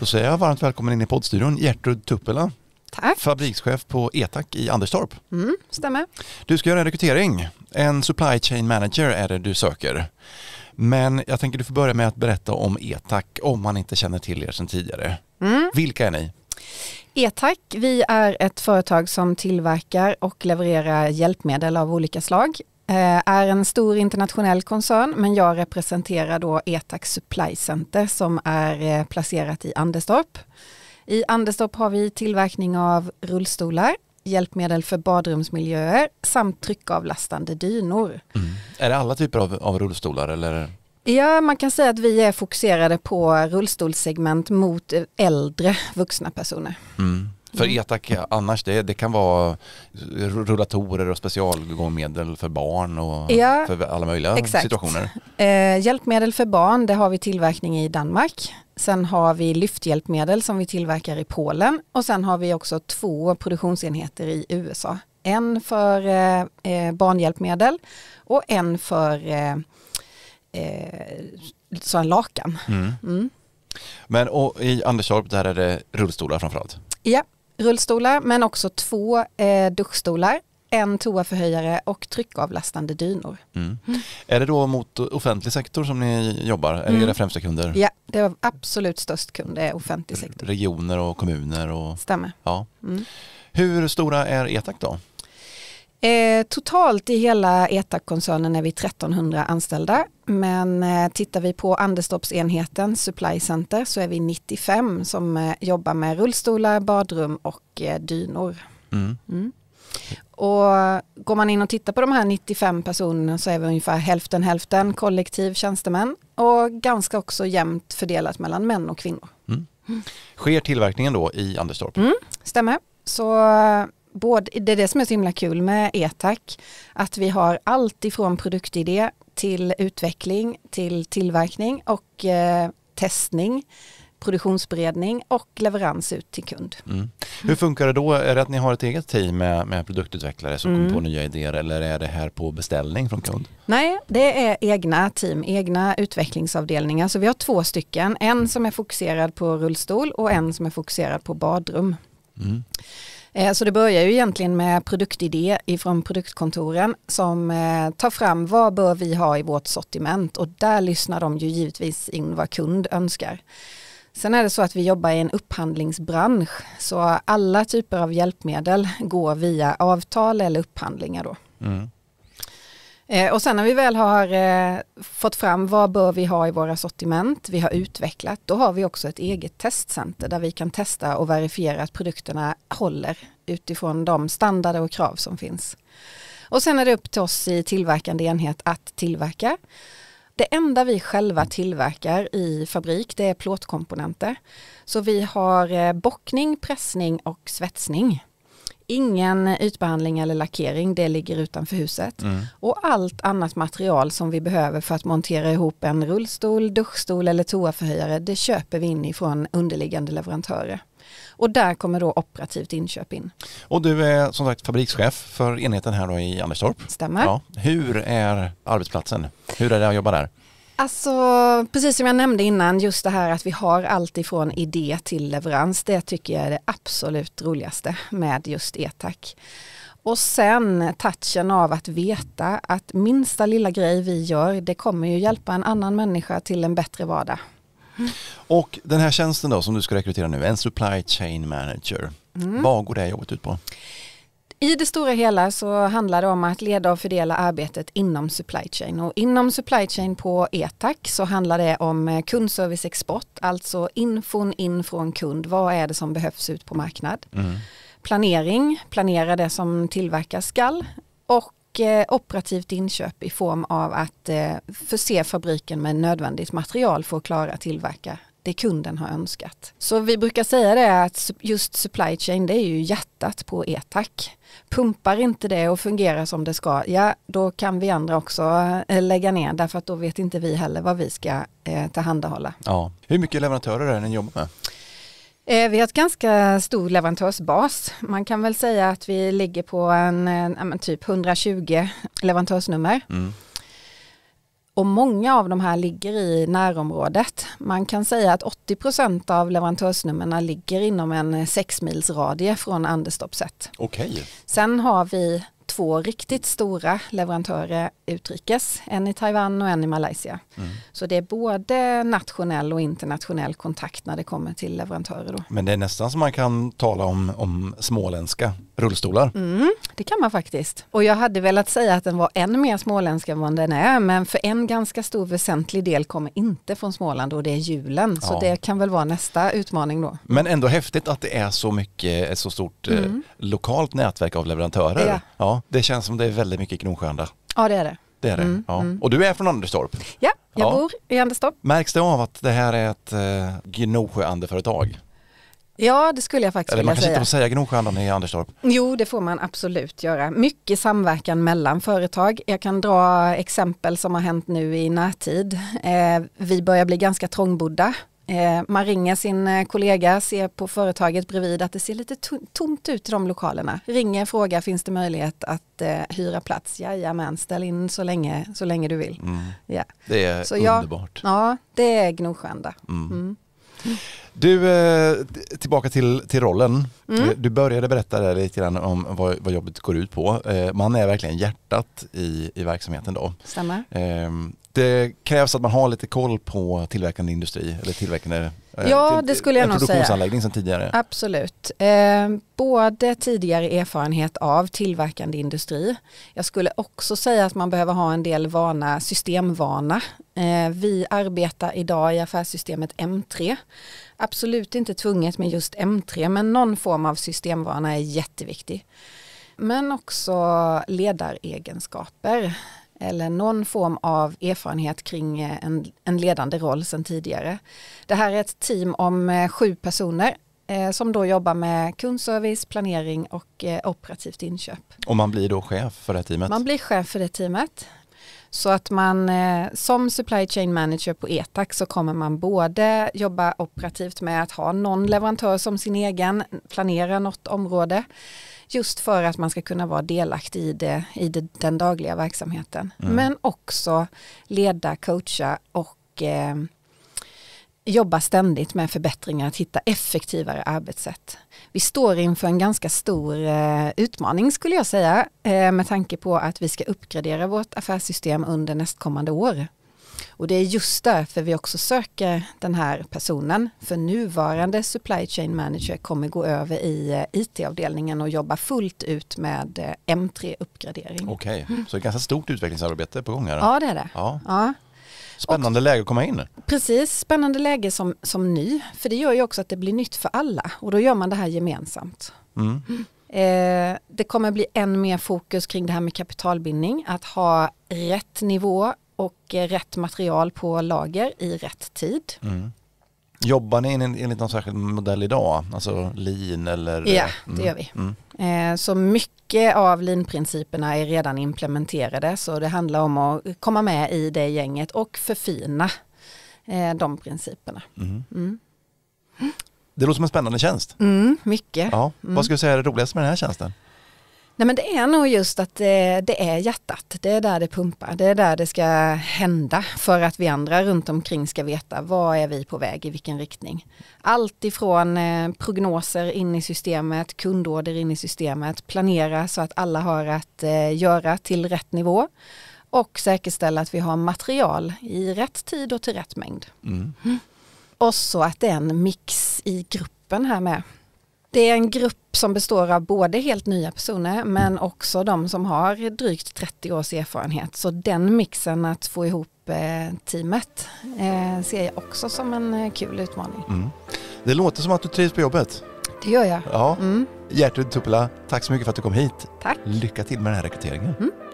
Då säger jag varmt välkommen in i poddstudion Gertrud Tuppela. Tack. Fabrikschef på ETAC i Anderstorp. Mm, stämmer. Du ska göra en rekrytering. En supply chain manager är det du söker. Men jag tänker du får börja med att berätta om ETAC om man inte känner till er sedan tidigare. Mm. Vilka är ni? ETAC, vi är ett företag som tillverkar och levererar hjälpmedel av olika slag Eh, är en stor internationell koncern men jag representerar då Etax Supply Center som är eh, placerat i Anderstorp. I Anderstorp har vi tillverkning av rullstolar, hjälpmedel för badrumsmiljöer samt tryckavlastande dynor. Mm. Är det alla typer av, av rullstolar eller? Ja, man kan säga att vi är fokuserade på rullstolssegment mot eh, äldre vuxna personer. Mm. För mm. ETAC annars, det, det kan vara rullatorer och specialgångmedel för barn och ja, för alla möjliga exakt. situationer. Eh, hjälpmedel för barn, det har vi tillverkning i Danmark. Sen har vi lyfthjälpmedel som vi tillverkar i Polen och sen har vi också två produktionsenheter i USA. En för eh, eh, barnhjälpmedel och en för eh, eh, lakan. Mm. Mm. Men och i Anderstorp där är det rullstolar framförallt? Ja, rullstolar men också två eh, duschstolar en toaförhöjare och tryckavlastande dynor. Mm. Mm. Är det då mot offentlig sektor som ni jobbar? Mm. Är det era mm. främsta kunder? Ja, det är absolut störst kund är offentlig sektor. Regioner och kommuner? Och... Stämmer. Ja. Mm. Hur stora är ETAC då? Eh, totalt i hela ETA-koncernen är vi 1300 anställda men eh, tittar vi på Anderstorpsenheten Supply Center så är vi 95 som eh, jobbar med rullstolar, badrum och eh, dynor. Mm. Mm. Och går man in och tittar på de här 95 personerna så är vi ungefär hälften hälften kollektiv tjänstemän och ganska också jämnt fördelat mellan män och kvinnor. Mm. Sker tillverkningen då i Anderstorp? Mm, stämmer. Så både, det är det som är så himla kul med ETAC, att vi har allt ifrån produktidé till utveckling, till tillverkning och eh, testning produktionsberedning och leverans ut till kund. Mm. Hur funkar det då? Är det att ni har ett eget team med, med produktutvecklare som mm. kommer på mm. nya idéer eller är det här på beställning från kund? Nej, det är egna team, egna utvecklingsavdelningar. Så vi har två stycken, en mm. som är fokuserad på rullstol och en som är fokuserad på badrum. Mm. Eh, så det börjar ju egentligen med produktidé ifrån produktkontoren som eh, tar fram vad bör vi ha i vårt sortiment och där lyssnar de ju givetvis in vad kund önskar. Sen är det så att vi jobbar i en upphandlingsbransch så alla typer av hjälpmedel går via avtal eller upphandlingar då. Mm. Eh, och sen när vi väl har eh, fått fram vad bör vi ha i våra sortiment, vi har utvecklat, då har vi också ett eget testcenter där vi kan testa och verifiera att produkterna håller utifrån de standarder och krav som finns. Och sen är det upp till oss i tillverkande enhet att tillverka. Det enda vi själva tillverkar i fabrik det är plåtkomponenter. Så vi har eh, bockning, pressning och svetsning. Ingen ytbehandling eller lackering, det ligger utanför huset. Mm. Och allt annat material som vi behöver för att montera ihop en rullstol, duschstol eller toaförhöjare, det köper vi in ifrån underliggande leverantörer. Och där kommer då operativt inköp in. Och du är som sagt fabrikschef för enheten här då i Anderstorp. Stämmer. Ja. Hur är arbetsplatsen? Hur är det att jobba där? Alltså, precis som jag nämnde innan, just det här att vi har allt ifrån idé till leverans, det tycker jag är det absolut roligaste med just e ETAC. Och sen touchen av att veta att minsta lilla grej vi gör, det kommer ju hjälpa en annan människa till en bättre vardag. Mm. Och den här tjänsten då som du ska rekrytera nu, en supply chain manager, mm. vad går det jobbet ut på? I det stora hela så handlar det om att leda och fördela arbetet inom supply chain och inom supply chain på ETAC så handlar det om eh, kundserviceexport, alltså infon in från kund, vad är det som behövs ut på marknad. Mm. Planering, planera det som tillverkas skall och eh, operativt inköp i form av att eh, förse fabriken med nödvändigt material för att klara tillverka det kunden har önskat. Så vi brukar säga det att just supply chain det är ju hjärtat på e ETAC. Pumpar inte det och fungerar som det ska, ja då kan vi andra också eh, lägga ner därför att då vet inte vi heller vad vi ska eh, tillhandahålla. Ja. Hur mycket leverantörer är det ni jobbar med? Eh, vi har ett ganska stor leverantörsbas. Man kan väl säga att vi ligger på en, en typ 120 leverantörsnummer. Mm. Och många av de här ligger i närområdet. Man kan säga att 80 av leverantörsnumren ligger inom en sexmils radie från Anderstorpssätt. Okej. Sen har vi två riktigt stora leverantörer utrikes, en i Taiwan och en i Malaysia. Mm. Så det är både nationell och internationell kontakt när det kommer till leverantörer. Då. Men det är nästan som man kan tala om, om småländska rullstolar. Mm. Det kan man faktiskt. Och jag hade velat säga att den var ännu mer småländsk än vad den är, men för en ganska stor väsentlig del kommer inte från Småland och det är julen. Ja. Så det kan väl vara nästa utmaning då. Men ändå häftigt att det är så mycket, ett så stort eh, mm. eh, lokalt nätverk av leverantörer. Ja. ja. det känns som det är väldigt mycket Gnosjöanda. Ja, det är det. Det är det. Mm, ja. mm. Och du är från Anderstorp? Ja, jag ja. bor i Anderstorp. Märks det av att det här är ett eh, Gnosjöandeföretag? Ja, det skulle jag faktiskt Eller man kan säga. inte säga Gnosjöandan i Anderstorp. Jo, det får man absolut göra. Mycket samverkan mellan företag. Jag kan dra exempel som har hänt nu i närtid. Eh, vi börjar bli ganska trångbodda eh, man ringer sin eh, kollega, ser på företaget bredvid att det ser lite tomt ut i de lokalerna. Ringer, frågar, finns det möjlighet att hyra plats? Jajamän, ställ in så länge, så länge du vill. Mm. Ja. Det är så underbart. Jag, ja, det är Gnosjöanda. Mm. Mm. Du, eh, tillbaka till, till rollen. Mm. Eh, du började berätta där lite grann om vad, vad, jobbet går ut på. Eh, man är verkligen hjärtat i, i verksamheten då. Stämmer. Ehm, det krävs att man har lite koll på tillverkande industri eller tillverkande Eh, ja, det skulle jag nog säga. En produktionsanläggning sedan tidigare. Absolut. Ehm, både tidigare erfarenhet av tillverkande industri. Jag skulle också säga att man behöver ha en del vana, systemvana. Eh, vi arbetar idag i affärssystemet M3. Absolut inte tvunget med just M3, men någon form av systemvana är jätteviktig. Men också ledaregenskaper eller någon form av erfarenhet kring eh, en, en ledande roll sedan tidigare. Det här är ett team om eh, sju personer eh, som då jobbar med kundservice, planering och operativt inköp. Och man blir då chef för det teamet? Man blir chef för det teamet. Så att man som supply chain manager på ETAC så kommer man både jobba operativt med att ha någon leverantör som sin egen, planera något område, Just för att man ska kunna vara delaktig i, det, i det, den dagliga verksamheten. Mm. Men också leda, coacha och eh, jobba ständigt med förbättringar, att hitta effektivare arbetssätt. Vi står inför en ganska stor eh, utmaning skulle jag säga, eh, med tanke på att vi ska uppgradera vårt affärssystem under nästkommande år. Och det är just därför vi också söker den här personen. För nuvarande supply chain manager kommer gå över i eh, it-avdelningen och jobba fullt ut med eh, M3-uppgradering. Okej, okay. så det är ganska stort utvecklingsarbete på gång här? Ja, det är det. Ja. ja. Spännande och, läge att komma in. Precis, spännande läge som, som ny. För det gör ju också att det blir nytt för alla och då gör man det här gemensamt. Mm. Eh, det kommer bli än mer fokus kring det här med kapitalbindning, att ha rätt nivå och eh, rätt material på lager i rätt tid. Mm. Jobbar ni enligt någon särskild modell idag? Alltså lean eller? Ja, eh, det mm, gör vi. Mm. Eh, så mycket av lean-principerna är redan implementerade så det handlar om att komma med i det gänget och förfina de principerna. Mm. Mm. Det låter som en spännande tjänst. Mm, mycket. Ja. Vad mm. skulle du säga är det roligaste med den här tjänsten? Nej men det är nog just att det, det, är hjärtat, det är där det pumpar, det är där det ska hända för att vi andra runt omkring ska veta vad är vi på väg, i vilken riktning. Allt ifrån eh, prognoser in i systemet, kundorder in i systemet, planera så att alla har att eh, göra till rätt nivå och säkerställa att vi har material i rätt tid och till rätt mängd. Mm. Mm. Och så att det är en mix i gruppen här med. Det är en grupp som består av både helt nya personer men mm. också de som har drygt 30 års erfarenhet. Så den mixen att få ihop eh, teamet eh, ser jag också som en eh, kul utmaning. Mm. Det låter som att du trivs på jobbet. Det gör jag. Ja. Mm. Gertrud Tuppela, tack så mycket för att du kom hit. Tack. Lycka till med den här rekryteringen. Mm.